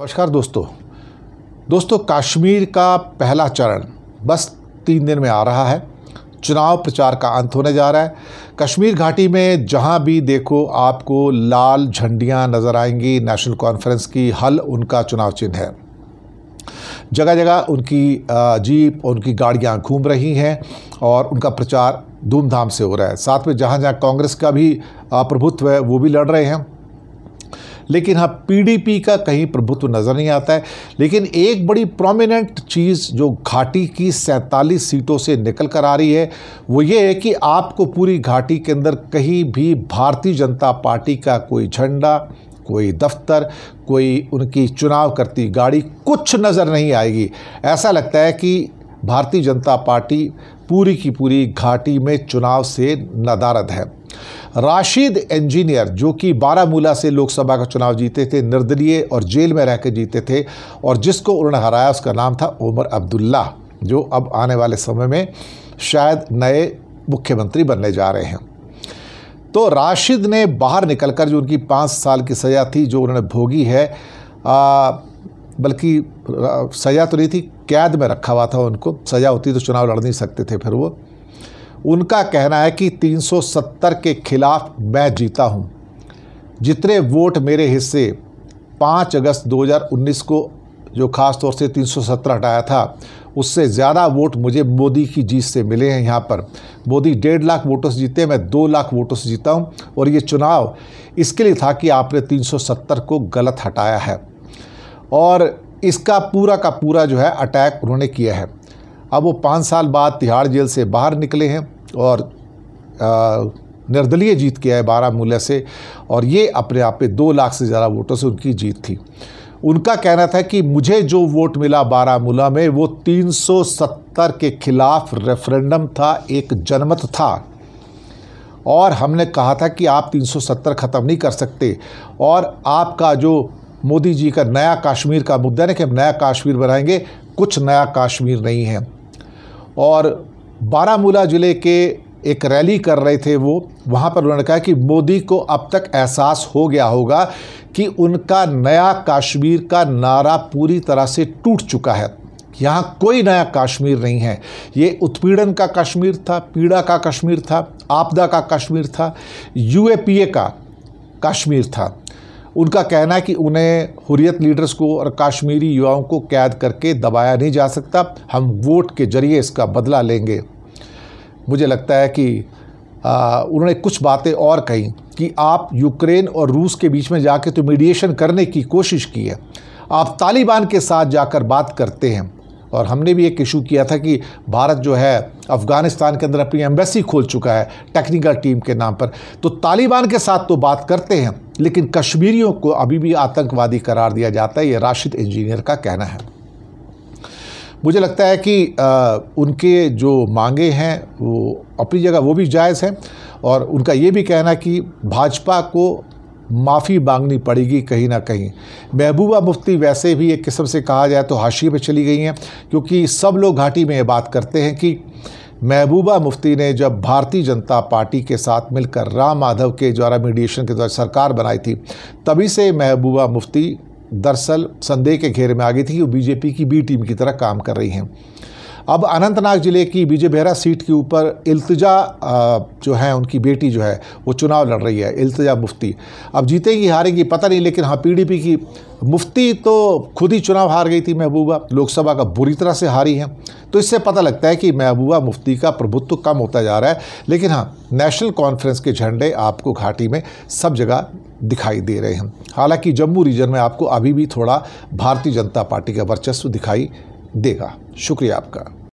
नमस्कार दोस्तों दोस्तों कश्मीर का पहला चरण बस तीन दिन में आ रहा है चुनाव प्रचार का अंत होने जा रहा है कश्मीर घाटी में जहां भी देखो आपको लाल झंडियां नज़र आएंगी नेशनल कॉन्फ्रेंस की हल उनका चुनाव चिन्ह है जगह जगह उनकी जीप उनकी गाड़ियां घूम रही हैं और उनका प्रचार धूमधाम से हो रहा है साथ में जहाँ जहाँ कांग्रेस का भी प्रभुत्व है वो भी लड़ रहे हैं लेकिन हाँ पीडीपी का कहीं प्रभुत्व नज़र नहीं आता है लेकिन एक बड़ी प्रोमिनेंट चीज़ जो घाटी की सैंतालीस सीटों से निकल कर आ रही है वो ये है कि आपको पूरी घाटी के अंदर कहीं भी भारतीय जनता पार्टी का कोई झंडा कोई दफ्तर कोई उनकी चुनाव करती गाड़ी कुछ नज़र नहीं आएगी ऐसा लगता है कि भारतीय जनता पार्टी पूरी की पूरी घाटी में चुनाव से नदारद है राशिद इंजीनियर जो कि बारामूला से लोकसभा का चुनाव जीते थे निर्दलीय और जेल में रहकर जीते थे और जिसको उन्होंने हराया उसका नाम था उमर अब्दुल्ला जो अब आने वाले समय में शायद नए मुख्यमंत्री बनने जा रहे हैं तो राशिद ने बाहर निकलकर जो उनकी पाँच साल की सज़ा थी जो उन्होंने भोगी है आ, बल्कि सज़ा तो नहीं थी कैद में रखा हुआ था उनको सज़ा होती तो चुनाव लड़ नहीं सकते थे फिर वो उनका कहना है कि 370 के खिलाफ मैं जीता हूं। जितने वोट मेरे हिस्से 5 अगस्त 2019 को जो खास तौर से 317 हटाया था उससे ज़्यादा वोट मुझे मोदी की जीत से मिले हैं यहाँ पर मोदी डेढ़ लाख वोटों से जीते मैं दो लाख वोटों से जीता हूँ और ये चुनाव इसके लिए था कि आपने 370 को गलत हटाया है और इसका पूरा का पूरा जो है अटैक उन्होंने किया है अब वो पाँच साल बाद तिहाड़ जेल से बाहर निकले हैं और निर्दलीय जीत के आए बारामूला से और ये अपने आप पे दो लाख से ज़्यादा वोटों से उनकी जीत थी उनका कहना था कि मुझे जो वोट मिला बारामूला में वो 370 के खिलाफ रेफरेंडम था एक जनमत था और हमने कहा था कि आप 370 ख़त्म नहीं कर सकते और आपका जो मोदी जी का नया कश्मीर का मुद्दा है कि हम नया कश्मीर बनाएंगे कुछ नया कश्मीर नहीं है और बारामूला ज़िले के एक रैली कर रहे थे वो वहाँ पर उन्होंने कहा कि मोदी को अब तक एहसास हो गया होगा कि उनका नया कश्मीर का नारा पूरी तरह से टूट चुका है यहाँ कोई नया कश्मीर नहीं है ये उत्पीड़न का कश्मीर था पीड़ा का कश्मीर था आपदा का कश्मीर था यूएपीए का कश्मीर था उनका कहना है कि उन्हें हुरियत लीडर्स को और काश्मीरी युवाओं को कैद करके दबाया नहीं जा सकता हम वोट के जरिए इसका बदला लेंगे मुझे लगता है कि आ, उन्होंने कुछ बातें और कही कि आप यूक्रेन और रूस के बीच में जाके तो मीडिएशन करने की कोशिश की है आप तालिबान के साथ जाकर बात करते हैं और हमने भी एक इशू किया था कि भारत जो है अफ़गानिस्तान के अंदर अपनी एम्बेसी खोल चुका है टेक्निकल टीम के नाम पर तो तालिबान के साथ तो बात करते हैं लेकिन कश्मीरियों को अभी भी आतंकवादी करार दिया जाता है ये राशिद इंजीनियर का कहना है मुझे लगता है कि आ, उनके जो मांगे हैं वो अपनी जगह वो भी जायज़ हैं और उनका ये भी कहना कि भाजपा को माफ़ी मांगनी पड़ेगी कहीं ना कहीं महबूबा मुफ्ती वैसे भी एक किस्म से कहा जाए तो हाशिए पर चली गई हैं क्योंकि सब लोग घाटी में ये बात करते हैं कि महबूबा मुफ्ती ने जब भारतीय जनता पार्टी के साथ मिलकर राम माधव के द्वारा मीडिएशन के द्वारा सरकार बनाई थी तभी से महबूबा मुफ्ती दरअसल संदेह के घेरे में आ गई थी कि वो बीजेपी की बी टीम की तरह काम कर रही हैं अब अनंतनाग ज़िले की बीजे बेहरा सीट के ऊपर इल्तजा जो है उनकी बेटी जो है वो चुनाव लड़ रही है इल्तजा मुफ्ती अब जीतेगी हारेगी पता नहीं लेकिन हाँ पीडीपी की मुफ्ती तो खुद ही चुनाव हार गई थी महबूबा लोकसभा का बुरी तरह से हारी है तो इससे पता लगता है कि महबूबा मुफ्ती का प्रभुत्व कम होता जा रहा है लेकिन हाँ नेशनल कॉन्फ्रेंस के झंडे आपको घाटी में सब जगह दिखाई दे रहे हैं हालांकि जम्मू रीजन में आपको अभी भी थोड़ा भारतीय जनता पार्टी का वर्चस्व दिखाई देगा शुक्रिया आपका